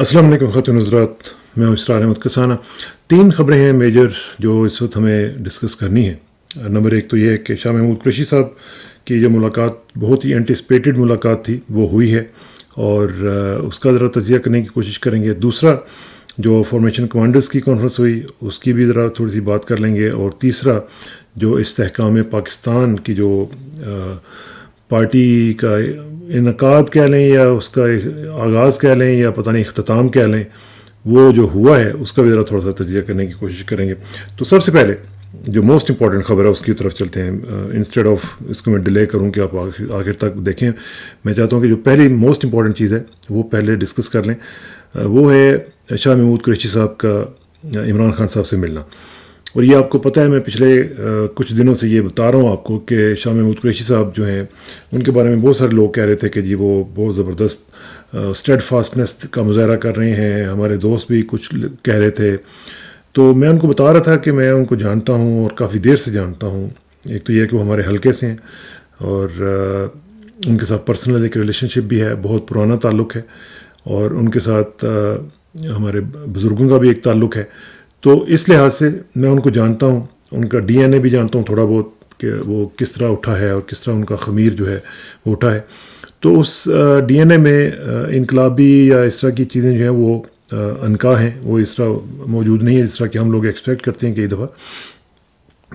असल खातून नजरात मैं इसरार अहमद कसाना तीन खबरें हैं मेजर जो इस वक्त हमें डिस्कस करनी है नंबर एक तो यह है कि शाह महमूद कुरैशी साहब की जो मुलाकात बहुत ही एंटिसपेटेड मुलाकात थी वो हुई है और उसका ज़रा तजिया करने की कोशिश करेंगे दूसरा जो फॉर्मेशन कमांडर्स की कॉन्फ्रेंस हुई उसकी भी ज़रा थोड़ी सी बात कर लेंगे और तीसरा जो इसकाम पाकिस्तान की जो आ, पार्टी का इनका कह लें या उसका आगाज़ कह लें या पता नहीं अख्ताम कह लें वो जो हुआ है उसका भी ज़रा थोड़ा सा तजिया करने की कोशिश करेंगे तो सबसे पहले जो मोस्ट इंपॉर्टेंट खबर है उसकी तरफ चलते हैं इंस्टेड ऑफ इसको मैं डिले करूं कि आप आखिर तक देखें मैं चाहता हूं कि जो पहली मोस्ट इंपॉर्टेंट चीज़ है वो पहले डिस्कस कर लें वो है शाह महमूद कुरैशी साहब का इमरान खान साहब से मिलना और ये आपको पता है मैं पिछले कुछ दिनों से ये बता रहा हूँ आपको कि शाह महमूद कुरैशी साहब जो हैं उनके बारे में बहुत सारे लोग कह रहे थे कि जी वो बहुत ज़बरदस्त स्टेड फास्टनेस का मुजाहरा कर रहे हैं हमारे दोस्त भी कुछ कह रहे थे तो मैं उनको बता रहा था कि मैं उनको जानता हूँ और काफ़ी देर से जानता हूँ एक तो यह कि वो हमारे हल्के से हैं और उनके साथ पर्सनल एक रिलेशनशिप भी है बहुत पुराना ताल्लुक़ है और उनके साथ हमारे बुज़ुर्गों का भी एक ताल्लुक़ है तो इस लिहाज से मैं उनको जानता हूँ उनका डीएनए भी जानता हूँ थोड़ा बहुत कि वो किस तरह उठा है और किस तरह उनका खमीर जो है वो उठा है तो उस डीएनए में इनकलाबी या इस तरह की चीज़ें जो हैं वो अनका हैं वो इस तरह मौजूद नहीं है जिस तरह कि हम लोग एक्सपेक्ट करते हैं कई दफ़ा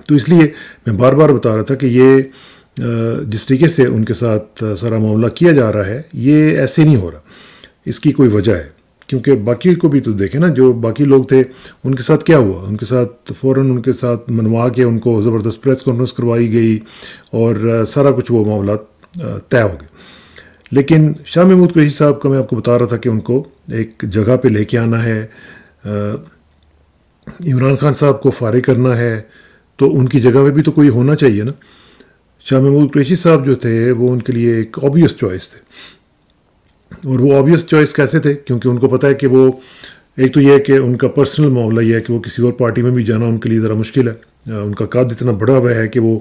तो इसलिए मैं बार बार बता रहा था कि ये जिस तरीके से उनके साथ सारा मामला किया जा रहा है ये ऐसे नहीं हो रहा इसकी कोई वजह है क्योंकि बाकी को भी तो देखे ना जो बाकी लोग थे उनके साथ क्या हुआ उनके साथ फ़ौर उनके साथ मनवा के उनको ज़बरदस्त प्रेस कॉन्फ्रेंस करवाई गई और सारा कुछ वो मामला तय हो गए लेकिन शाह महमूद कुरैशी साहब का मैं आपको बता रहा था कि उनको एक जगह पे लेके आना है इमरान खान साहब को फारिग करना है तो उनकी जगह पे भी तो कोई होना चाहिए ना शाह महमूद कुरैशी साहब जो थे वो उनके लिए एक ऑबियस चॉइस थे और वो ऑब्वियस चॉइस कैसे थे क्योंकि उनको पता है कि वो एक तो ये है कि उनका पर्सनल मामला ये है कि वो किसी और पार्टी में भी जाना उनके लिए ज़रा मुश्किल है उनका कद इतना बड़ा हुआ है कि वो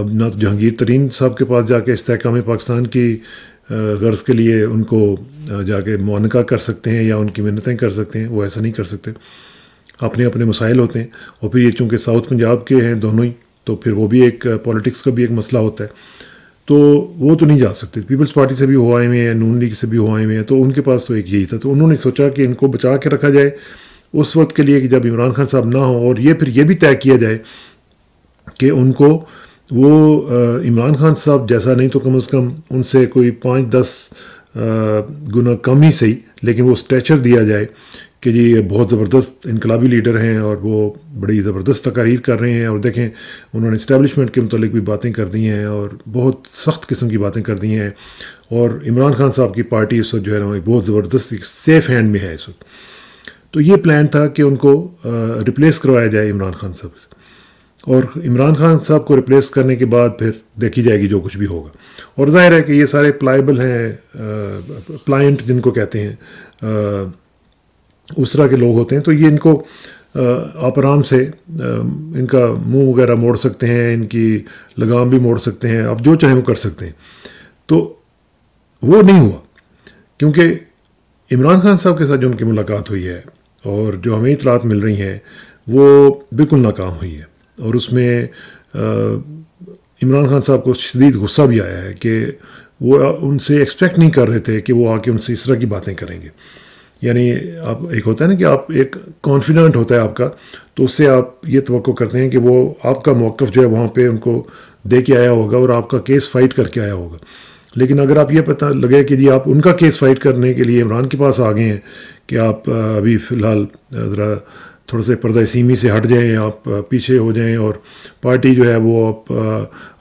अब ना तो जहांगीर तरीन साहब के पास जाके इस्तेकाम पाकिस्तान की गर्ज़ के लिए उनको जाके मुआनका कर सकते हैं या उनकी मिन्नतें कर सकते हैं वो ऐसा नहीं कर सकते अपने अपने मसाइल होते हैं और फिर ये चूँकि साउथ पंजाब के हैं दोनों ही तो फिर वो भी एक पॉलिटिक्स का भी एक मसला होता है तो वो तो नहीं जा सकते पीपल्स पार्टी से भी हो आए हुए हैं नून लीग से भी हो आए हुए हैं तो उनके पास तो एक यही था तो उन्होंने सोचा कि इनको बचा के रखा जाए उस वक्त के लिए कि जब इमरान खान साहब ना हो और ये फिर ये भी तय किया जाए कि उनको वो इमरान खान साहब जैसा नहीं तो कम अज़ कम उनसे कोई पाँच दस गुना कम ही सही लेकिन वो स्ट्रेचर दिया जाए कि जी ये बहुत ज़बरदस्त इनकलाबी लीडर हैं और वो बड़ी ज़बरदस्त तकारीर कर रहे हैं और देखें उन्होंने इस्टेबलिशमेंट के मतलब भी बातें कर दी हैं और बहुत सख्त किस्म की बातें कर दी हैं और इमरान खान साहब की पार्टी इस वक्त जो है ना बहुत ज़बरदस्त सेफ़ हैंड में है इस वक्त तो ये प्लान था कि उनको रिप्लेस करवाया जाए इमरान खान साहब से और इमरान खान साहब को रिप्लेस करने के बाद फिर देखी जाएगी जो कुछ भी होगा और जाहिर है कि ये सारे प्लाइबल हैं प्लाइंट जिनको कहते हैं उस तरह के लोग होते हैं तो ये इनको आप आराम से इनका मुंह वगैरह मोड़ सकते हैं इनकी लगाम भी मोड़ सकते हैं आप जो चाहें वो कर सकते हैं तो वो नहीं हुआ क्योंकि इमरान खान साहब के साथ जो उनकी मुलाकात हुई है और जो हमें इतलात मिल रही हैं वो बिल्कुल नाकाम हुई है और उसमें इमरान खान साहब को शदीद गुस्सा भी आया है कि वो उनसे एक्सपेक्ट नहीं कर रहे थे कि वो आके उनसे इस तरह की बातें करेंगे यानी आप एक होता है ना कि आप एक कॉन्फिडेंट होता है आपका तो उससे आप ये तो करते हैं कि वो आपका मौक़ जो है वहाँ पर उनको दे के आया होगा और आपका केस फाइट करके आया होगा लेकिन अगर आप ये पता लगे कि जी आप उनका केस फाइट करने के लिए इमरान के पास आ गए हैं कि आप अभी फ़िलहाल ज़रा थोड़ा से पर्दा सीमी से हट जाएं आप पीछे हो जाएं और पार्टी जो है वो आप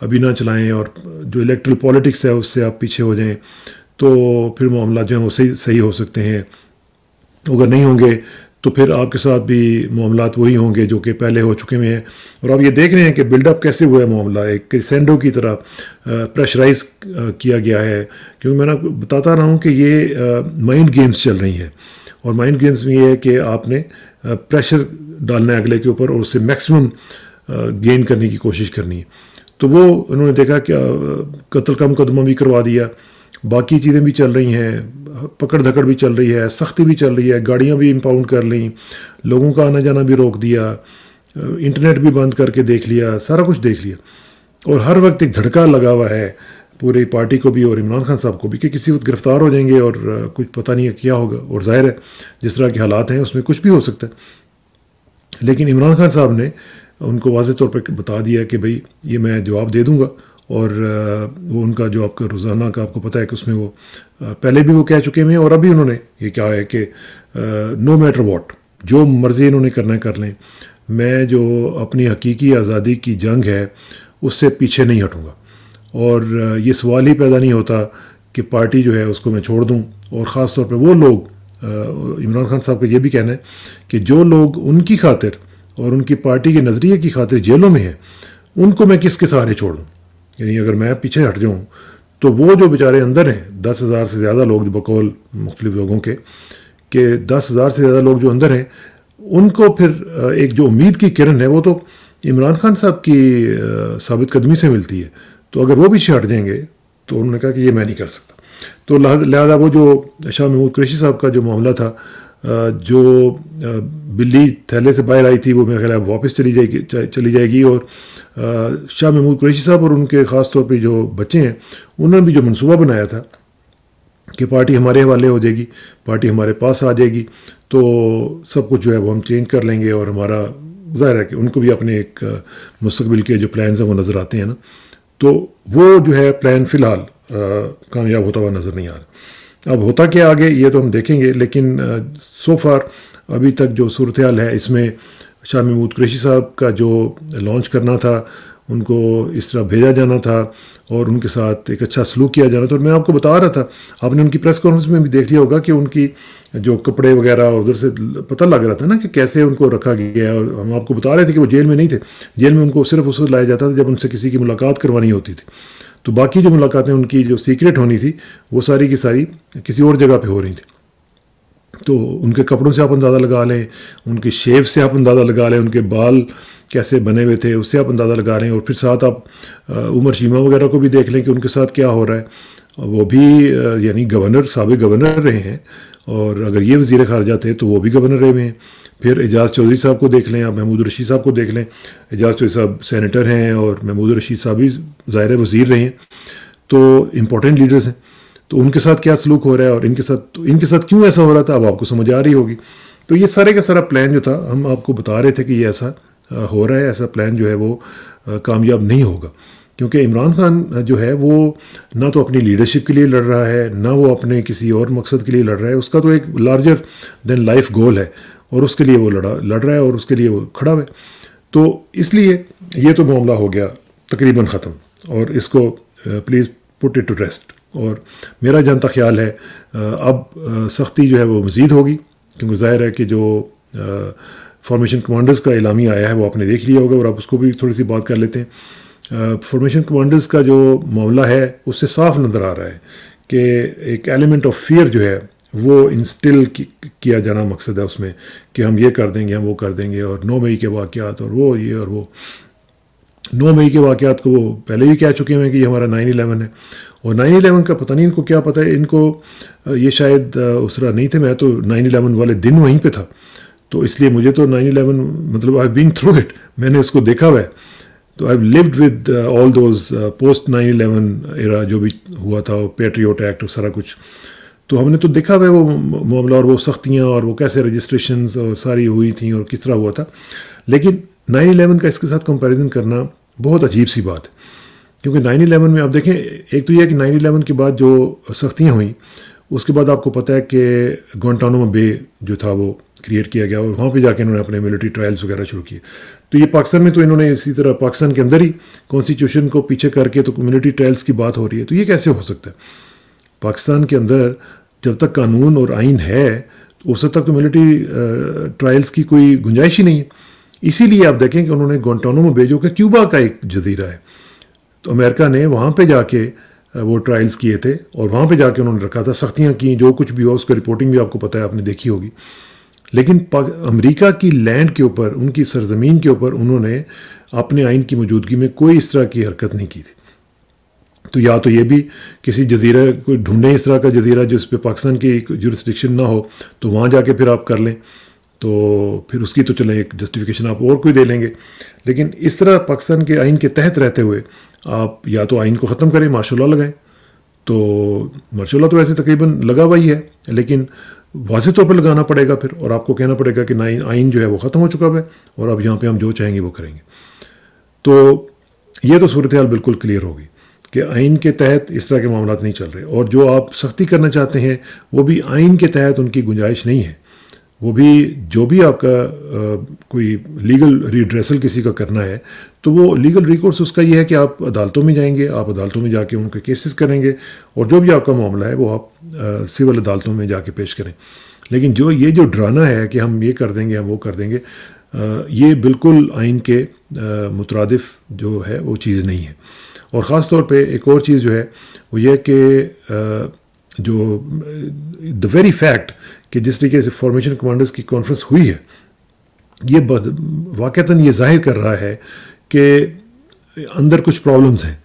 अभी ना चलाएं और जो इलेक्ट्रल पॉलिटिक्स है उससे आप पीछे हो जाएं तो फिर मामला जो है वो सही सही हो सकते हैं अगर नहीं होंगे तो फिर आपके साथ भी मामला वही होंगे जो कि पहले हो चुके हुए हैं और आप ये देख रहे हैं कि बिल्डअप कैसे हुआ है मामला एक क्रिसेंडो की तरह प्रेशराइज किया गया है क्योंकि मैं आपको बताता रहा हूँ कि ये माइंड गेम्स चल रही हैं और माइंड गेम्स में ये है कि आपने प्रेशर डालना है अगले के ऊपर और उससे मैक्सिमम गेन करने की कोशिश करनी है तो वो उन्होंने देखा कि कत्ल का मुकदमा भी करवा दिया बाकी चीज़ें भी चल रही हैं पकड़ धकड़ भी चल रही है सख्ती भी चल रही है गाड़ियाँ भी इम्पाउंड कर ली लोगों का आना जाना भी रोक दिया इंटरनेट भी बंद करके देख लिया सारा कुछ देख लिया और हर वक्त एक झटका लगा हुआ है पूरी पार्टी को भी और इमरान खान साहब को भी कि किसी वक्त गिरफ्तार हो जाएंगे और कुछ पता नहीं क्या होगा और जाहिर है जिस तरह के हालात हैं उसमें कुछ भी हो सकता है लेकिन इमरान खान साहब ने उनको वाज तौर पर बता दिया कि भाई ये मैं जवाब दे दूँगा और वो उनका जो आपका रोज़ाना का आपको पता है कि उसमें वो पहले भी वो कह चुके हैं और अभी उन्होंने ये क्या है कि नो मैटर वॉट जो मर्ज़ी इन्होंने करना कर लें मैं जो अपनी हकीकी आज़ादी की जंग है उससे पीछे नहीं हटूँगा और ये सवाल ही पैदा नहीं होता कि पार्टी जो है उसको मैं छोड़ दूँ और ख़ास तौर पर वो लोग इमरान खान साहब का ये भी कहना है कि जो लोग उनकी खातिर और उनकी पार्टी के नज़रिए की खातिर जेलों में हैं उनको मैं किसके सहारे छोड़ दूँ यानी अगर मैं पीछे हट जाऊँ तो वो जो बेचारे अंदर हैं दस हज़ार से ज़्यादा लोग बकौल मुख्तलिफ लोगों के कि दस हज़ार से ज़्यादा लोग जो अंदर हैं उनको फिर एक जो उम्मीद की किरण है वो तो इमरान खान साहब की सबित कदमी से मिलती है तो अगर वो पीछे हट जाएंगे तो उन्होंने कहा कि ये मैं नहीं कर सकता तो लिहाजा वो जो शाह महमूद कृषि साहब का जो मामला था जो बिल्ली थैले से बाहर आई थी वो मेरे ख्याल वापस चली जाएगी चली जाएगी और शाह महमूद कुरैशी साहब और उनके ख़ास तौर पर जो बच्चे हैं उन्होंने भी जो मनसूबा बनाया था कि पार्टी हमारे हवाले हो जाएगी पार्टी हमारे पास आ जाएगी तो सब कुछ जो है वो हम चेंज कर लेंगे और हमारा ज़ाहिर है कि उनको भी अपने एक मुस्तबिल के जो प्लान हैं वो नज़र आते हैं ना तो वो जो है प्लान फ़िलहाल कामयाब होता हुआ नज़र नहीं आ रहा अब होता क्या आगे ये तो हम देखेंगे लेकिन सो फार अभी तक जो सूरत है इसमें शाह महमूद कुरेशी साहब का जो लॉन्च करना था उनको इस तरह भेजा जाना था और उनके साथ एक अच्छा सलूक किया जाना था और मैं आपको बता रहा था आपने उनकी प्रेस कॉन्फ्रेंस में भी देख लिया होगा कि उनकी जो कपड़े वगैरह उधर से पता लग रहा था ना कि कैसे उनको रखा गया और हम आपको बता रहे थे कि वो जेल में नहीं थे जेल में उनको सिर्फ उस लाया जाता था जब उनसे किसी की मुलाकात करवानी होती थी तो बाकी जो मुलाकातें उनकी जो सीक्रेट होनी थी वो सारी की सारी किसी और जगह पे हो रही थी तो उनके कपड़ों से आप अंदाज़ा लगा लें उनके शेव से आप अंदाज़ा लगा लें उनके बाल कैसे बने हुए थे उससे आप अंदाज़ा लगा लें और फिर साथ आप उमर शीमा वगैरह को भी देख लें कि उनके साथ क्या हो रहा है वो भी यानी गवर्नर सबक गवर्नर रहे हैं और अगर ये वजीर खारजा थे तो वो भी गवर्नर रहे हुए हैं फिर एजाज चौधरी साहब को देख लें आप महमूद रशीद साहब को देख लें एजाज चौधरी साहब सैनिटर हैं और महमूद रशीद साहब भी ज़ाहिर वज़ीर रहे हैं तो इम्पोर्टेंट लीडर्स हैं तो उनके साथ क्या सलूक हो रहा है और इनके साथ तो इनके साथ क्यों ऐसा हो रहा था अब आपको समझ आ रही होगी तो ये सारे का सारा प्लान जो था हम आपको बता रहे थे कि ये ऐसा हो रहा है ऐसा प्लान जो है वो कामयाब नहीं होगा क्योंकि इमरान खान जो है वो ना तो अपनी लीडरशिप के लिए लड़ रहा है ना वो अपने किसी और मकसद के लिए लड़ रहा है उसका तो एक लार्जर देन लाइफ गोल है और उसके लिए वो लड़ा लड़ रहा है और उसके लिए वो खड़ा है तो इसलिए ये तो मामला हो गया तकरीबन ख़त्म और इसको please put it to rest और मेरा जनता ख्याल है अब सख्ती जो है वो मज़ीद होगी क्योंकि ज़ाहिर है कि जो फॉर्मेशन कमांडर्स का इलामी आया है वो आपने देख लिया होगा और आप उसको भी थोड़ी सी बात कर लेते हैं फॉर्मेशन कमांडर्स का जो मामला है उससे साफ नज़र आ रहा है कि एक एलिमेंट ऑफ फियर जो है वो इंस्टिल किया जाना मकसद है उसमें कि हम ये कर देंगे हम वो कर देंगे और नौ मई के वाक़ात और वो ये और वो नौ मई के वाक़ात को वो पहले भी कह चुके हैं कि ये हमारा नाइन इलेवन है और नाइन इलेवन का पता नहीं इनको क्या पता है इनको ये शायद उसरा नहीं थे मैं तो नाइन इलेवन वाले दिन वहीं पर था तो इसलिए मुझे तो नाइन इलेवन मतलब आई बीन थ्रू इट मैंने उसको देखा हुआ है तो I lived with all those post nine eleven era जो भी हुआ था पेट्रियोट एक्ट और सारा कुछ तो हमने तो देखा है वो मामला और वो सख्तियाँ और वो कैसे रजिस्ट्रेशन और सारी हुई थी और किस तरह हुआ था लेकिन नाइन इलेवन का इसके साथ कंपेरिजन करना बहुत अजीब सी बात क्योंकि नाइन इलेवन में आप देखें एक तो यह कि नाइन इलेवन के बाद जो सख्तियाँ हुई उसके बाद आपको पता है कि गोंटानो बे जो था वो क्रिएट किया गया और वहाँ पे जाके इन्होंने अपने मिलिट्री ट्रायल्स वगैरह शुरू किए तो ये पाकिस्तान में तो इन्होंने इसी तरह पाकिस्तान के अंदर ही कॉन्स्टिट्यूशन को पीछे करके तो मिलिट्री ट्रायल्स की बात हो रही है तो ये कैसे हो सकता है पाकिस्तान के अंदर जब तक कानून और आइन है तो उस तक तो मिलिट्री ट्रायल्स की कोई गुंजाइश ही नहीं है इसीलिए आप देखें कि उन्होंने गोंटानो में भेजो कि क्यूबा का एक जजीरा है तो अमेरिका ने वहाँ पर जाके वो ट्रायल्स किए थे और वहाँ पे जाके उन्होंने रखा था सख्तियाँ की जो कुछ भी हो उसकी रिपोर्टिंग भी आपको पता है आपने देखी होगी लेकिन अमेरिका की लैंड के ऊपर उनकी सरजमीन के ऊपर उन्होंने अपने आइन की मौजूदगी में कोई इस तरह की हरकत नहीं की थी तो या तो ये भी किसी जजीरा को ढूंढें इस तरह का जजीरा जिस पर पाकिस्तान की जुरिस्टिक्शन ना हो तो वहाँ जाके फिर आप कर लें तो फिर उसकी तो चलें एक जस्टिफिकेशन आप और कोई दे लेंगे लेकिन इस तरह पाकिस्तान के आइन के तहत रहते हुए आप या तो आइन को ख़त्म करें मार्शल लॉ लगाएं तो मार्शल लॉ तो वैसे तकरीबन लगा हुआ ही है लेकिन वाजे तौर पर लगाना पड़ेगा फिर और आपको कहना पड़ेगा कि ना आइन जो है वो ख़त्म हो चुका है और अब यहाँ पर हम जो चाहेंगे वो करेंगे तो ये तो सूरत हाल बिल्कुल क्लियर होगी कि आइन के तहत इस तरह के मामला नहीं चल रहे और जो आप सख्ती करना चाहते हैं वो भी आइन के तहत उनकी गुंजाइश नहीं है वो भी जो भी आपका आ, कोई लीगल रिड्रेसल किसी का करना है तो वो लीगल रिकॉर्स उसका ये है कि आप अदालतों में जाएंगे आप अदालतों में जाके उनके केसेस करेंगे और जो भी आपका मामला है वो आप सिविल अदालतों में जाके पेश करें लेकिन जो ये जो ड्राना है कि हम ये कर देंगे हम वो कर देंगे आ, ये बिल्कुल आइन के मुतरदफ जो है वो चीज़ नहीं है और ख़ास तौर पर एक और चीज़ जो है वो ये कि जो द वेरी फैक्ट कि जिस तरीके से फॉर्मेशन कमांडर्स की कॉन्फ्रेंस हुई है ये वाक़ता ये जाहिर कर रहा है कि अंदर कुछ प्रॉब्लम्स हैं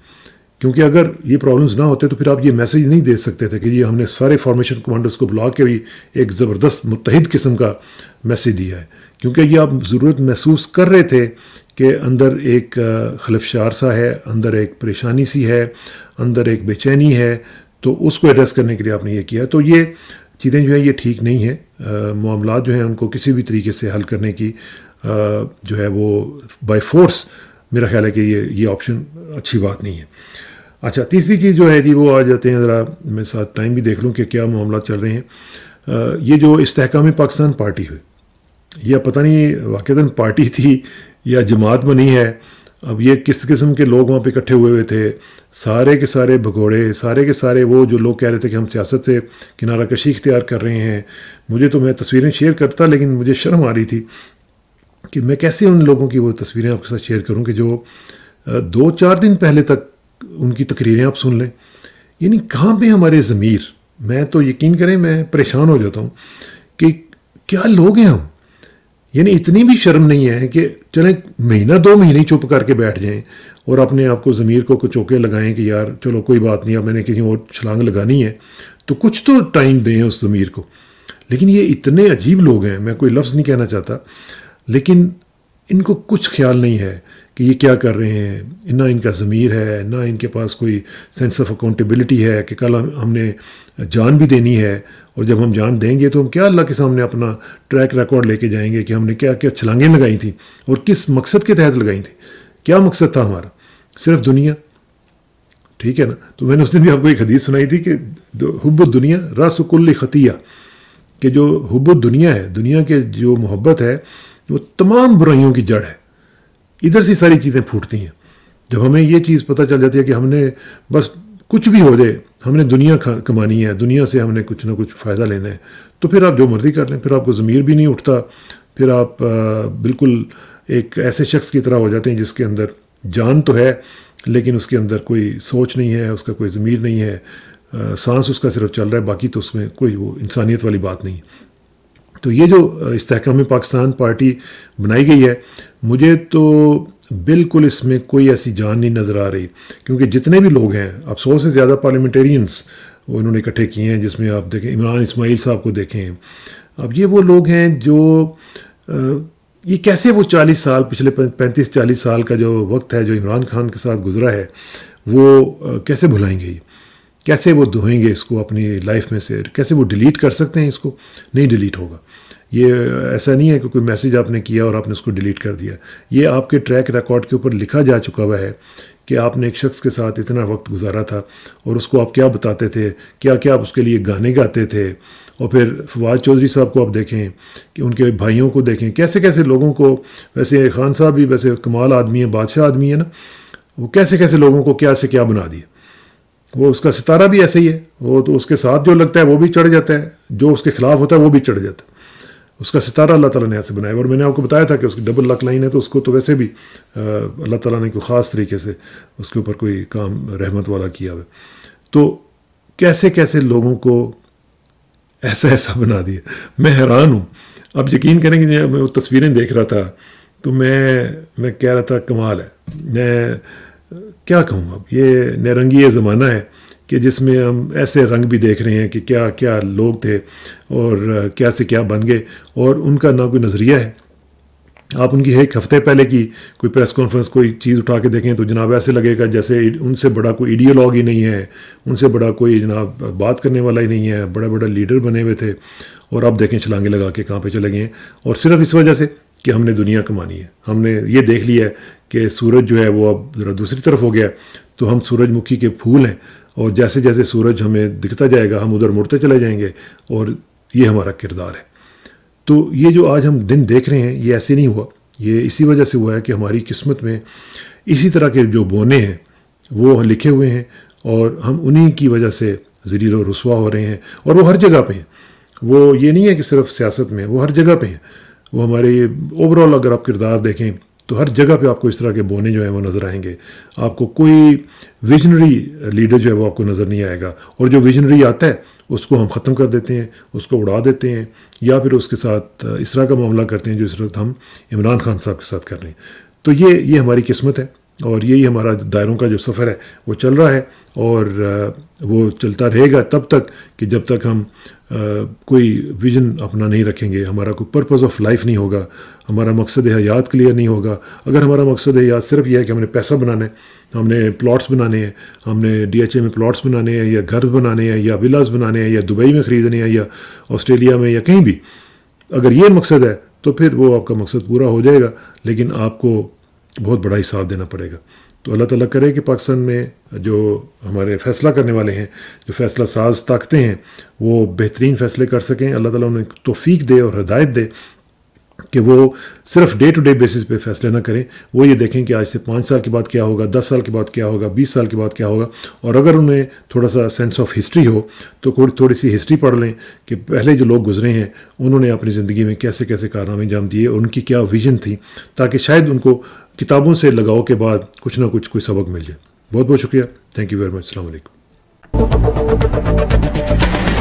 क्योंकि अगर ये प्रॉब्लम्स ना होते तो फिर आप ये मैसेज नहीं दे सकते थे कि ये हमने सारे फॉर्मेशन कमांडर्स को बुला के भी एक ज़बरदस्त मुतहद किस्म का मैसेज दिया है क्योंकि ये आप ज़रूरत महसूस कर रहे थे कि अंदर एक खलफशार सा है अंदर एक परेशानी सी है अंदर एक बेचैनी है तो उसको एड्रेस करने के लिए आपने ये किया तो ये चीज़ें जो है ये ठीक नहीं है मामला जो हैं उनको किसी भी तरीके से हल करने की आ, जो है वो बाय फोर्स मेरा ख्याल है कि ये ये ऑप्शन अच्छी बात नहीं है अच्छा तीसरी चीज़ जो है जी वो आ जाते हैं ज़रा मैं साथ टाइम भी देख लूँ कि क्या मामला चल रहे हैं आ, ये जो इसकाम पाकिस्तान पार्टी हुई यह पता नहीं वाकता पार्टी थी या जमात बनी है अब ये किस किस्म के लोग वहाँ पे इकट्ठे हुए हुए थे सारे के सारे भगोड़े सारे के सारे वो जो लोग कह रहे थे कि हम सियासत से किनारा कशी इख्तियार कर रहे हैं मुझे तो मैं तस्वीरें शेयर करता लेकिन मुझे शर्म आ रही थी कि मैं कैसे उन लोगों की वो तस्वीरें आपके साथ शेयर करूँ कि जो दो चार दिन पहले तक उनकी तकरीरें आप सुन लें यानी कहाँ पर हमारे ज़मीर मैं तो यकीन करें मैं परेशान हो जाता हूँ कि क्या लोग हैं हम यानी इतनी भी शर्म नहीं है कि चले महीना दो महीने ही चुप करके बैठ जाएं और अपने आप को ज़मीर को कुचोके लगाएं कि यार चलो कोई बात नहीं अब मैंने कहीं और छलांग लगानी है तो कुछ तो टाइम दें उस ज़मीर को लेकिन ये इतने अजीब लोग हैं मैं कोई लफ्ज़ नहीं कहना चाहता लेकिन इनको कुछ ख्याल नहीं है कि ये क्या कर रहे हैं ना इनका ज़मीर है ना इनके पास कोई सेंस ऑफ अकाउंटेबिलिटी है कि कल हमने जान भी देनी है और जब हम जान देंगे तो हम क्या अल्लाह के सामने अपना ट्रैक रिकॉर्ड लेके जाएंगे कि हमने क्या क्या छलांगें लगाई थी और किस मकसद के तहत लगाई थी क्या मकसद था हमारा सिर्फ दुनिया ठीक है ना तो मैंने उस दिन भी आपको एक हदीस सुनाई थी कि हुब दुनिया रसकुल्ल खतिया कि जो हुब दुनिया है दुनिया के जो मोहब्बत है वो तमाम बुराइयों की जड़ है इधर से सारी चीज़ें फूटती हैं जब हमें ये चीज़ पता चल जाती है कि हमने बस कुछ भी हो जाए हमने दुनिया कमानी है दुनिया से हमने कुछ ना कुछ फ़ायदा लेना है तो फिर आप जो मर्ज़ी कर लें फिर आपको ज़मीर भी नहीं उठता फिर आप बिल्कुल एक ऐसे शख्स की तरह हो जाते हैं जिसके अंदर जान तो है लेकिन उसके अंदर कोई सोच नहीं है उसका कोई ज़मीर नहीं है सांस उसका सिर्फ चल रहा है बाकी तो उसमें कोई वो इंसानियत वाली बात नहीं तो ये जो इस्तेकाम पाकिस्तान पार्टी बनाई गई है मुझे तो बिल्कुल इसमें कोई ऐसी जान नहीं नज़र आ रही क्योंकि जितने भी लोग हैं अब सौ से ज़्यादा पार्लियामेंटेरियंस वो इन्होंने इकट्ठे किए हैं जिसमें आप देखें इमरान इसमाइल साहब को देखें अब ये वो लोग हैं जो ये कैसे वो चालीस साल पिछले पैंतीस चालीस साल का जो वक्त है जो इमरान खान के साथ गुजरा है वो कैसे भुलाएंगे ये कैसे वो धोएंगे इसको अपनी लाइफ में से कैसे वो डिलीट कर सकते हैं इसको नहीं डिलीट होगा ये ऐसा नहीं है कि कोई मैसेज आपने किया और आपने उसको डिलीट कर दिया ये आपके ट्रैक रिकॉर्ड के ऊपर लिखा जा चुका हुआ है कि आपने एक शख्स के साथ इतना वक्त गुजारा था और उसको आप क्या बताते थे क्या क्या आप उसके लिए गाने गाते थे और फिर फवाद चौधरी साहब को आप देखें कि उनके भाइयों को देखें कैसे कैसे लोगों को वैसे खान साहब भी वैसे कमाल आदमी है बादशाह आदमी है ना वो कैसे कैसे लोगों को क्या से क्या बना दिया वो उसका सितारा भी ऐसे ही है वो तो उसके साथ जो लगता है वो भी चढ़ जाता है जो उसके खिलाफ होता है वो भी चढ़ जाता है उसका सितारा अल्लाह ताला ने ऐसे बनाया और मैंने आपको बताया था कि उसकी डबल लक लाइन है तो उसको तो वैसे भी अल्लाह ताला ने कोई ख़ास तरीके से उसके ऊपर कोई काम रहमत वाला किया हुआ तो कैसे कैसे लोगों को ऐसा ऐसा बना दिया मैं हैरान हूँ अब यकीन करें कि मैं वो तस्वीरें देख रहा था तो मैं मैं कह रहा था कमाल है मैं क्या कहूँ अब ये नरंगी ज़माना है कि जिसमें हम ऐसे रंग भी देख रहे हैं कि क्या क्या लोग थे और क्या से क्या बन गए और उनका ना कोई नज़रिया है आप उनकी एक हफ़्ते पहले की कोई प्रेस कॉन्फ्रेंस कोई चीज़ उठा के देखें तो जनाब ऐसे लगेगा जैसे उनसे बड़ा कोई आइडियोलॉग ही नहीं है उनसे बड़ा कोई जनाब बात करने वाला ही नहीं है बड़ा बड़ा लीडर बने हुए थे और अब देखें छलांगे लगा के कहाँ पे चले गए और सिर्फ इस वजह से कि हमने दुनिया कमानी है हमने ये देख लिया है कि सूरज जो है वो अब ज़रा दूसरी तरफ हो गया तो हम सूरजमुखी के फूल हैं और जैसे जैसे सूरज हमें दिखता जाएगा हम उधर मुड़ते चले जाएंगे और ये हमारा किरदार है तो ये जो आज हम दिन देख रहे हैं ये ऐसे नहीं हुआ ये इसी वजह से हुआ है कि हमारी किस्मत में इसी तरह के जो बोने हैं वो लिखे हुए हैं और हम उन्हीं की वजह से जरील और हो रहे हैं और वो हर जगह पे हैं वो ये नहीं है कि सिर्फ सियासत में वो हर जगह पे हैं वो हमारे ओवरऑल अगर आप किरदार देखें तो हर जगह पे आपको इस तरह के बोने जो हैं वो नज़र आएंगे आपको कोई विजनरी लीडर जो है वो आपको नज़र नहीं आएगा और जो विजनरी आता है उसको हम ख़त्म कर देते हैं उसको उड़ा देते हैं या फिर उसके साथ इस तरह का मामला करते हैं जो इस वक्त हम इमरान खान साहब के साथ कर रहे हैं तो ये ये हमारी किस्मत है और यही हमारा दायरों का जो सफ़र है वो चल रहा है और वो चलता रहेगा तब तक कि जब तक हम कोई विजन अपना नहीं रखेंगे हमारा कोई पर्पज़ ऑफ लाइफ नहीं होगा हमारा मकसद हयात क्लियर नहीं होगा अगर हमारा मकसद हयात सिर्फ यह है कि हमने पैसा बनाना है हमने प्लॉट्स बनाने हैं हमने डीएचए में प्लॉट्स बनाने हैं या घर बनाने हैं या विलास बनाने हैं या दुबई में ख़रीदने हैं या ऑस्ट्रेलिया में या कहीं भी अगर ये मकसद है तो फिर वो आपका मकसद पूरा हो जाएगा लेकिन आपको बहुत बड़ा हिसाब देना पड़ेगा तो अल्लाह तला करे कि पाकिस्तान में जो हमारे फैसला करने वाले हैं जो फैसला साज ताकते हैं वो बेहतरीन फैसले कर सकें अल्लाह ताला उन्हें तोफीक दे और हदायत दे कि वो सिर्फ डे टू डे बेसिस पे फैसले ना करें वो ये देखें कि आज से पाँच साल के बाद क्या होगा दस साल के बाद क्या होगा बीस साल के बाद क्या होगा और अगर उन्हें थोड़ा सा सेंस ऑफ हिस्ट्री हो तो थोड़ी सी हिस्ट्री पढ़ लें कि पहले जो लोग गुजरे हैं उन्होंने अपनी ज़िंदगी में कैसे कैसे कारनामे अंजाम दिए उनकी क्या विजन थी ताकि शायद उनको किताबों से लगाव के बाद कुछ ना कुछ कोई सबक मिल जाए बहुत बहुत शुक्रिया थैंक यू वेरी मच अलैक्म